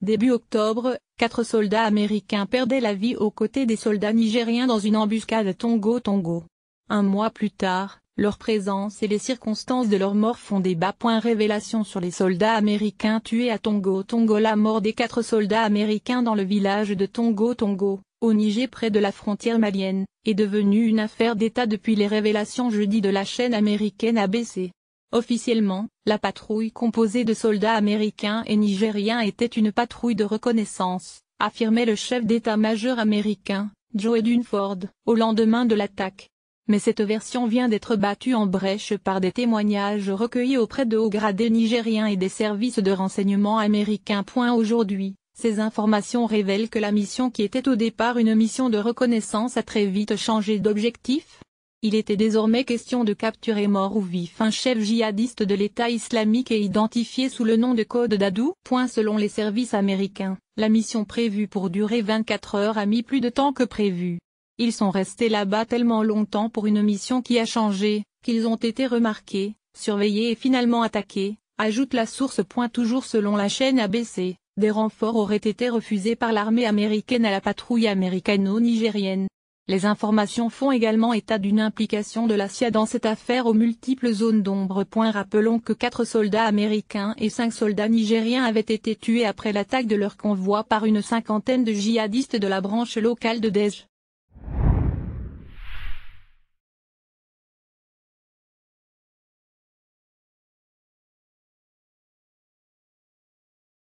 Début octobre, quatre soldats américains perdaient la vie aux côtés des soldats nigériens dans une embuscade Tongo-Tongo. Un mois plus tard, leur présence et les circonstances de leur mort font débat. révélation sur les soldats américains tués à Tongo Tongo La mort des quatre soldats américains dans le village de Tongo Tongo, au Niger près de la frontière malienne, est devenue une affaire d'État depuis les révélations jeudi de la chaîne américaine ABC. Officiellement, la patrouille composée de soldats américains et nigériens était une patrouille de reconnaissance, affirmait le chef d'état-major américain, Joe Dunford, au lendemain de l'attaque. Mais cette version vient d'être battue en brèche par des témoignages recueillis auprès de hauts gradés nigériens et des services de renseignement américains. Aujourd'hui, ces informations révèlent que la mission qui était au départ une mission de reconnaissance a très vite changé d'objectif, il était désormais question de capturer mort ou vif un chef djihadiste de l'État islamique et identifié sous le nom de Code d'Adou. Selon les services américains, la mission prévue pour durer 24 heures a mis plus de temps que prévu. Ils sont restés là-bas tellement longtemps pour une mission qui a changé, qu'ils ont été remarqués, surveillés et finalement attaqués, ajoute la source. Point toujours selon la chaîne ABC, des renforts auraient été refusés par l'armée américaine à la patrouille américano-nigérienne. Les informations font également état d'une implication de la CIA dans cette affaire aux multiples zones d'ombre. Rappelons que quatre soldats américains et cinq soldats nigériens avaient été tués après l'attaque de leur convoi par une cinquantaine de djihadistes de la branche locale de Dej.